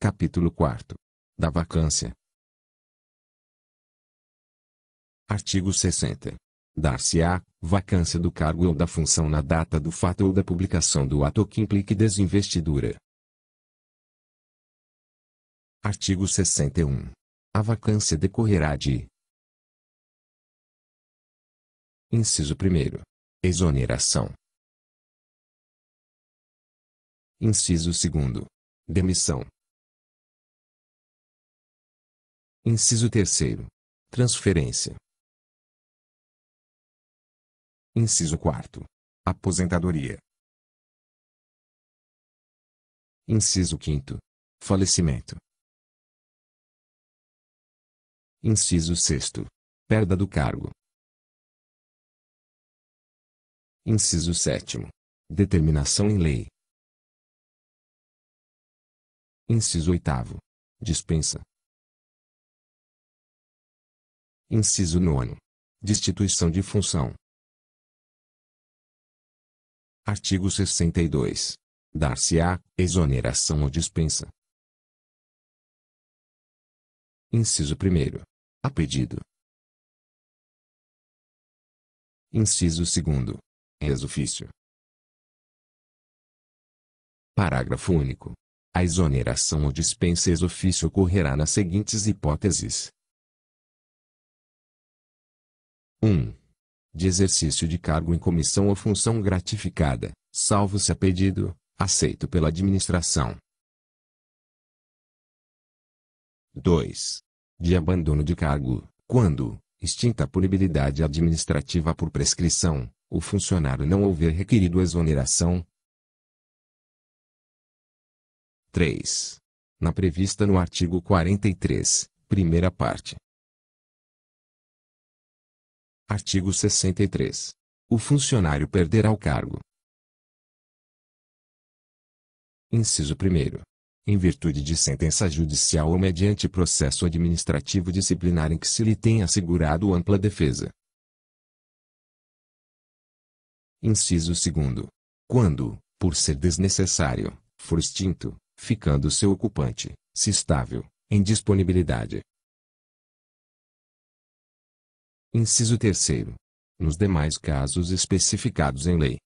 Capítulo 4. Da vacância. Artigo 60. Dar-se-á vacância do cargo ou da função na data do fato ou da publicação do ato que implique desinvestidura. Artigo 61. A vacância decorrerá de Inciso 1. Exoneração. Inciso 2. Demissão. Inciso terceiro. Transferência. Inciso quarto. Aposentadoria. Inciso quinto. Falecimento. Inciso sexto. Perda do cargo. Inciso sétimo. Determinação em lei. Inciso oitavo. Dispensa. Inciso 9. Destituição de função. Artigo 62. Dar-se-á exoneração ou dispensa. Inciso 1. A pedido. Inciso 2. Ex ofício. Parágrafo único. A exoneração ou dispensa ex ofício ocorrerá nas seguintes hipóteses. 1. De exercício de cargo em comissão ou função gratificada, salvo se a pedido, aceito pela administração. 2. De abandono de cargo, quando, extinta a punibilidade administrativa por prescrição, o funcionário não houver requerido a exoneração. 3. Na prevista no artigo 43, primeira parte, Artigo 63. O funcionário perderá o cargo. Inciso 1. Em virtude de sentença judicial ou mediante processo administrativo disciplinar em que se lhe tenha assegurado ampla defesa. Inciso 2. Quando, por ser desnecessário, for extinto, ficando seu ocupante, se estável, em disponibilidade, Inciso terceiro. Nos demais casos especificados em lei